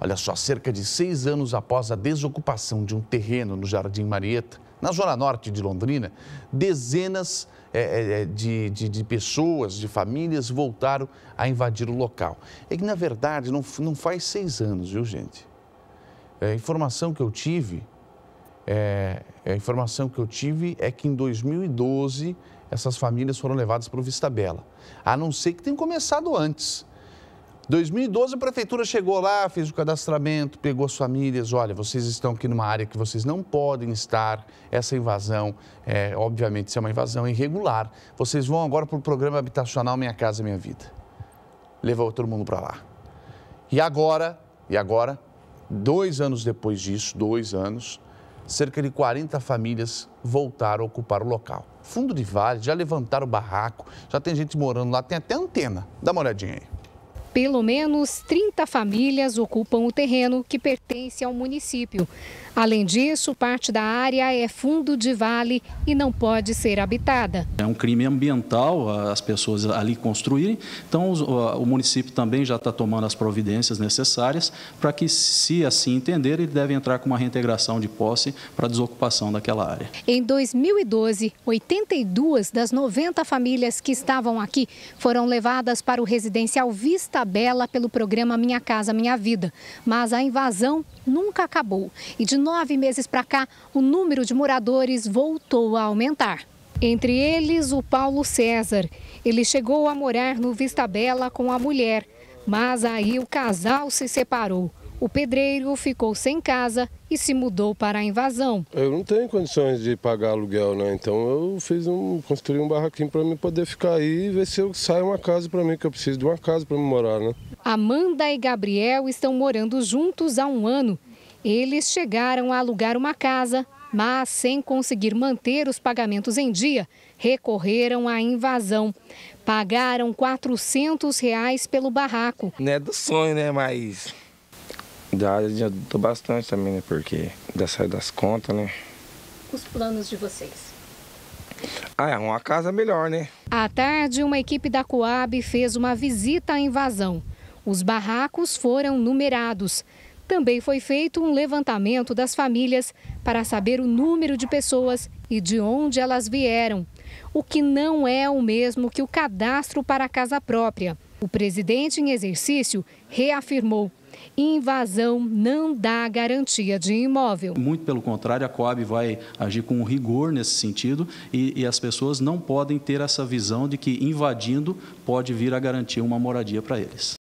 Olha só, cerca de seis anos após a desocupação de um terreno no Jardim Marieta, na zona norte de Londrina, dezenas é, é, é, de, de, de, pessoas, de famílias voltaram a invadir o local. É que, na verdade, não, não faz seis anos, viu, gente? É, a informação que eu tive. É, é, a informação que eu tive é que em 2012 essas famílias foram levadas para o Vista Bela. A não ser que tenham começado antes. 2012 a prefeitura chegou lá, fez o cadastramento, pegou as famílias, olha, vocês estão aqui numa área que vocês não podem estar, essa invasão, é, obviamente, isso é uma invasão irregular. Vocês vão agora para o programa habitacional Minha Casa Minha Vida. Levou todo mundo para lá. E agora, e agora, dois anos depois disso, dois anos, cerca de 40 famílias voltaram a ocupar o local. Fundo de vale, já levantaram o barraco, já tem gente morando lá, tem até antena. Dá uma olhadinha aí. Pelo menos 30 famílias ocupam o terreno que pertence ao município. Além disso, parte da área é fundo de vale e não pode ser habitada. É um crime ambiental as pessoas ali construírem, então o município também já está tomando as providências necessárias para que, se assim entender, ele deve entrar com uma reintegração de posse para desocupação daquela área. Em 2012, 82 das 90 famílias que estavam aqui foram levadas para o residencial Vista Bela pelo programa Minha Casa Minha Vida, mas a invasão nunca acabou. E de nove meses para cá, o número de moradores voltou a aumentar. Entre eles, o Paulo César. Ele chegou a morar no Vista Bela com a mulher, mas aí o casal se separou. O pedreiro ficou sem casa e se mudou para a invasão. Eu não tenho condições de pagar aluguel, né? Então eu fiz um, construí um barraquinho para mim poder ficar aí e ver se eu sai uma casa para mim, que eu preciso de uma casa para me morar, né? Amanda e Gabriel estão morando juntos há um ano. Eles chegaram a alugar uma casa, mas sem conseguir manter os pagamentos em dia, recorreram à invasão. Pagaram R$ 400 reais pelo barraco. Não é do sonho, né? Mas já, já bastante também, né? Porque da saída das contas, né? Os planos de vocês? Ah, é uma casa melhor, né? À tarde, uma equipe da Coab fez uma visita à invasão. Os barracos foram numerados. Também foi feito um levantamento das famílias para saber o número de pessoas e de onde elas vieram, o que não é o mesmo que o cadastro para a casa própria. O presidente em exercício reafirmou invasão não dá garantia de imóvel. Muito pelo contrário, a Coab vai agir com rigor nesse sentido e, e as pessoas não podem ter essa visão de que invadindo pode vir a garantir uma moradia para eles.